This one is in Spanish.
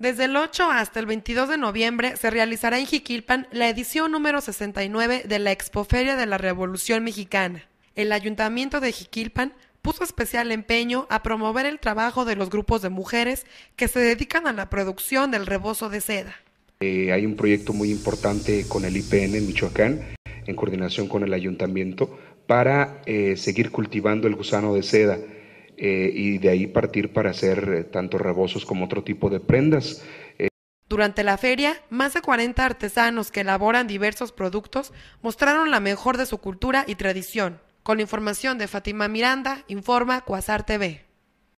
Desde el 8 hasta el 22 de noviembre se realizará en Jiquilpan la edición número 69 de la Expoferia de la Revolución Mexicana. El Ayuntamiento de Jiquilpan puso especial empeño a promover el trabajo de los grupos de mujeres que se dedican a la producción del rebozo de seda. Eh, hay un proyecto muy importante con el IPN en Michoacán, en coordinación con el Ayuntamiento, para eh, seguir cultivando el gusano de seda eh, y de ahí partir para hacer eh, tanto rebozos como otro tipo de prendas. Eh, Durante la feria, más de 40 artesanos que elaboran diversos productos mostraron la mejor de su cultura y tradición. Con información de Fátima Miranda, informa Cuasar TV.